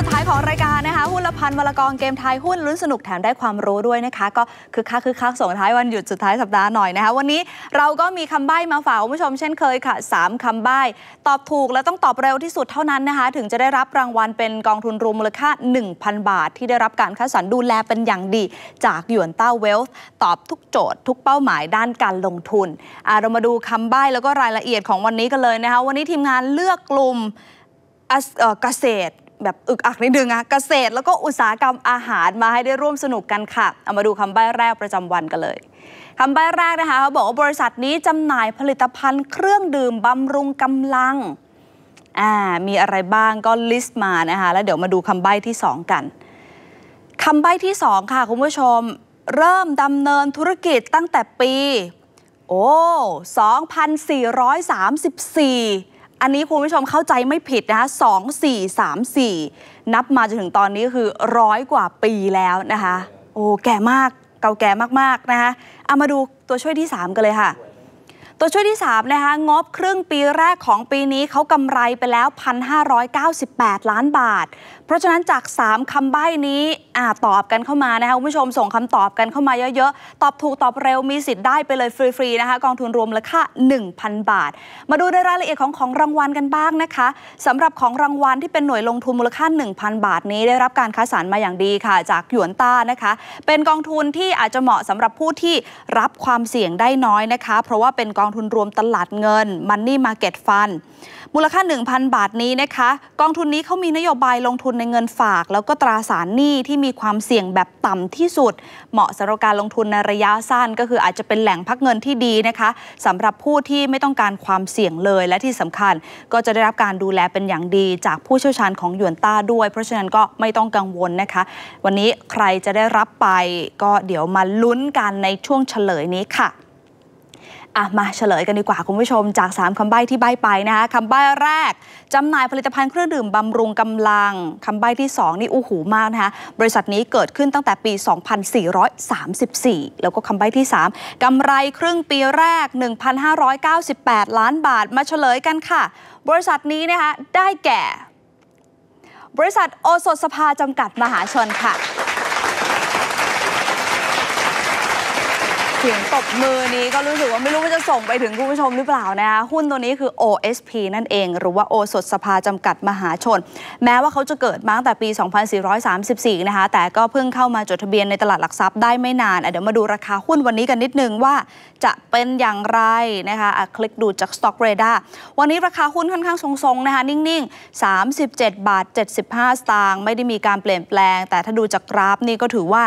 สุดท้ายของรายการ นะคะหุ้นละพันมลกรเกมไทยหุ้นลุ้นสนุกแถมได้ความรู้ด้วยนะคะก็คือค่าคือค่าส่งท้ายวันหยุดสุดท้ายสัปดาห์หน่อยนะคะวันนี้เราก็มีคำใบ้มาฝากคุณผู้ชม เช่นเคย ค่ะ 3คำใบ้ ตอบถูกและต้องตอบเร็วที่สุดเท่านั้นนะคะถึงจะได้รับรางวัลเป็นกองทุนรวมมูลค่า 1,000 บาท ที่ได้รับการคัดสรรดูแลเป็นอย่างดี จากหยวนต้าเวลส์ตอบทุกโจทย์ทุกเป้าหมายด้านการลงทุนเรามาดูคำใบ้แล้วก็รายละเอียดของวันนี้กันเลยนะคะวันนี้ทีมงานเลือกกลุ่มเกษตรแบบอึกอักนิดนึงอะเกษตรแล้วก็อุตสาหกรรมอาหารมาให้ได้ร่วมสนุกกันค่ะเอามาดูคำใบ้แรกประจำวันกันเลยคำใบ้แรกนะคะเขาบอกว่าบริษัทนี้จำหน่ายผลิตภัณฑ์เครื่องดื่มบำรุงกำลังอ่ามีอะไรบ้างก็ลิสต์มานะคะแล้วเดี๋ยวมาดูคำใบ้ที่สองกันคำใบ้ที่สองค่ะคุณผู้ชม เริ่มดำเนินธุรกิจตั้งแต่ปีโอ้2434อันนี้คุณผู้ชมเข้าใจไม่ผิดนะคะสอง สี่ สาม สี่ นับมาจนถึงตอนนี้คือร้อยกว่าปีแล้วนะคะ โอ้ แก่มาก เก่าแก่มากๆ นะคะเอามาดูตัวช่วยที่3กันเลยค่ะตัวช่วยที่3นะคะงบครึ่งปีแรกของปีนี้เขากำไรไปแล้ว 1,598 ล้านบาท เพราะฉะนั้นจาก 3คำใบ้นี้อตอบกันเข้ามานะคะคุณผู้ชมส่งคำตอบกันเข้ามาเยอะๆตอบถูกตอบเร็วมีสิทธิ์ได้ไปเลยฟรีๆ นะคะ กองทุนรวมมูลค่า1,000 บาท มาดูในรายละเอียดของของรางวัลกันบ้างนะคะสำหรับของรางวัลที่เป็นหน่วยลงทุนมูลค่า1,000 บาท นี้ได้รับการคัดสรรมาอย่างดีค่ะ จากหยวนต้านะคะ เป็นกองทุนที่อาจจะเหมาะสำหรับผู้ที่รับความเสี่ยงได้น้อยนะคะ เพราะว่าเป็นกององทุนรวมตลาดเงิน Money Market Fund มูลค่า 1,000 บาทนี้นะคะ กองทุนนี้เขามีนโยบายลงทุนในเงินฝาก แล้วก็ตราสารหนี้ที่มีความเสี่ยงแบบต่ำที่สุด เหมาะสำหรับการลงทุนในระยะสั้น ก็คืออาจจะเป็นแหล่งพักเงินที่ดีนะคะ สำหรับผู้ที่ไม่ต้องการความเสี่ยงเลยและที่สำคัญก็จะได้รับการดูแลเป็นอย่างดี จากผู้เชี่ยวชาญของหยวนต้าด้วยเพราะฉะนั้นก็ไม่ต้องกังวลนะคะ วันนี้ใครจะได้รับไปก็เดี๋ยวมาลุ้นกันในช่วงเฉลยนี้ค่ะอ่ะมาเฉลยกันดีกว่า คุณผู้ชมจาก 3คำใบ้ที่ใบ้ไปนะคะคำใบ้แรก จำหน่ายผลิตภัณฑ์เครื่องดื่มบำรุงกำลังคำใบ้ที่ 2 นี่อู้หูมากนะคะ บริษัทนี้เกิดขึ้นตั้งแต่ปี 2434 แล้วก็คำใบ้ที่ 3 กำไรครึ่งปีแรก 1598 ล้านบาท มาเฉลยกันค่ะ บริษัทนี้นะคะได้แก่ บริษัทโอสถสภาจำกัดมหาชนค่ะเสียงตบมือนี้ก็รู้สึกว่าไม่รู้ว่าจะส่งไปถึงคุณผู้ชมหรือเปล่านะคะหุ้นตัวนี้คือ OSP นั่นเอง หรือว่าโอสถสภาจำกัดมหาชน แม้ว่าเขาจะเกิดมาตั้งแต่ปี 2434 นะคะแต่ก็เพิ่งเข้ามาจดทะเบียนในตลาดหลักทรัพย์ได้ไม่นานเดี๋ยวมาดูราคาหุ้นวันนี้กันนิดนึงว่า จะเป็นอย่างไรนะคะะคลิกดูจาก Stock r a d a r วันนี้ราคาหุ้นค่อนข้างทรงๆนะคะนิ่งๆ 37 บาท 75สตางค์ไม่ได้มีการเปลี่ยนแปลง แต่ถ้าดูจากกราฟนี่ก็ถือว่า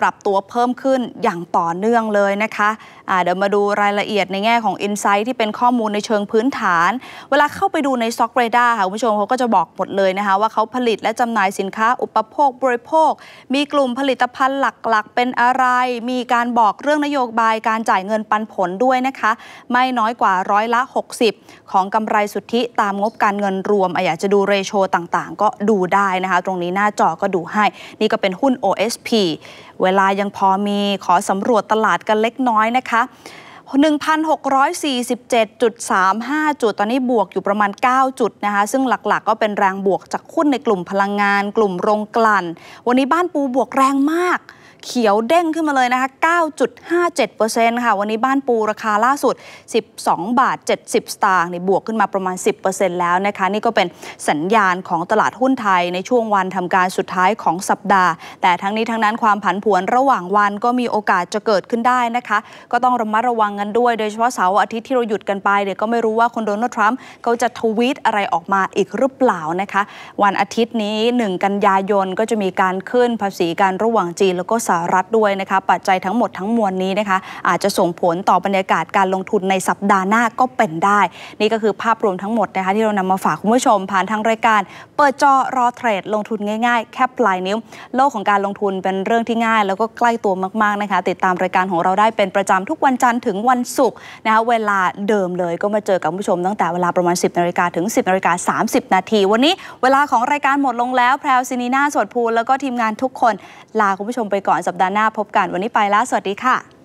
ปรับตัวเพิ่มขึ้นอย่างต่อเนื่องเลยนะคะะเดี๋ยวมาดูรายละเอียดในแง่ของอินไซต์ที่เป็นข้อมูลในเชิงพื้นฐาน เวลาเข้าไปดูในซ็อกเรดาค่ะคุณผู้ชมเขาก็จะบอกหมดเลยนะคะว่าเขาผลิตและจำหน่ายสินค้า อุปโภคบริโภค มีกลุ่มผลิตภัณฑ์หลักๆ เป็นอะไร มีการบอกเรื่องนโยบายการจ่ายเงินปันผลด้วยนะคะไม่น้อยกว่าร้อยละ 60 ของกำไรสุทธิตามงบการเงินรวม อยากจะดูเรโชต่างๆ ก็ดูได้นะคะตรงนี้หน้าจอก็ดูให้ นี่ก็เป็นหุ้น OSP เวลายังพอมีขอสำรวจตลาดกันเลเล็กน้อยนะคะ 1,647.35จุดตอนนี้บวกอยู่ประมาณ 9 จุดนะคะ ซึ่งหลักๆ ก็เป็นแรงบวกจากหุ้นในกลุ่มพลังงานกลุ่มโรงกลั่น วันนี้บ้านปูบวกแรงมากเขียวเด้งขึ้นมาเลยนะคะ 9.57%ค่ะวันนี้บ้านปูราคาล่าสุด 12 บาท 70 สตางค์นี่บวกขึ้นมาประมาณ 10%แล้วนะคะ นี่ก็เป็นสัญญาณของตลาดหุ้นไทยในช่วงวันทำการสุดท้ายของสัปดาห์ แต่ทั้งนี้ทั้งนั้นความผันผวนระหว่างวันก็มีโอกาสจะเกิดขึ้นได้นะคะ ก็ต้องระมัดระวังกันด้วย โดยเฉพาะเสาร์อาทิตย์ที่เราหยุดกันไป เดี๋ยวก็ไม่รู้ว่าคนโดนัลด์ทรัมป์เขาจะทวีตอะไรออกมาอีกหรือเปล่านะคะ วันอาทิตย์นี้ 1 กันยายน ก็จะมีการขึ้นภาษีการระหว่างจีนแล้วก็หรัฐด้วยนะคะปัจจัยทั้งหมดทั้งมวลนี้นะคะอาจจะส่งผลต่อบรรยากาศการลงทุนในสัปดาห์หน้าก็เป็นได้ นี่ก็คือภาพรวมทั้งหมดนะคะที่เรานำมาฝากคุณผู้ชม ผ่านทางรายการ เปิดจอรอเทรดลงทุนง่ายๆ แค่ปลายนิ้ว โลกของการลงทุนเป็นเรื่องที่ง่าย แล้วก็ใกล้ตัวมากๆนะคะติดตามรายการของเราได้เป็นประจำทุกวันจันทร์ถึงวันศุกร์นะคะเวลาเดิมเลยก็มาเจอกับผู้ชมตั้งแต่เวลาประมาณ 10นาฬิกาถึง10นาฬิกาสานาทีวันนี้เวลาของรายการหมดลงแล้ว แพรวซินีนาสวดภูแล้วก็ทีมงานทุกคน ลาคุณผู้ชมไปก่อนนสัปดาห์หน้าพบกันวันนี้ไปแล้ว สวัสดีค่ะ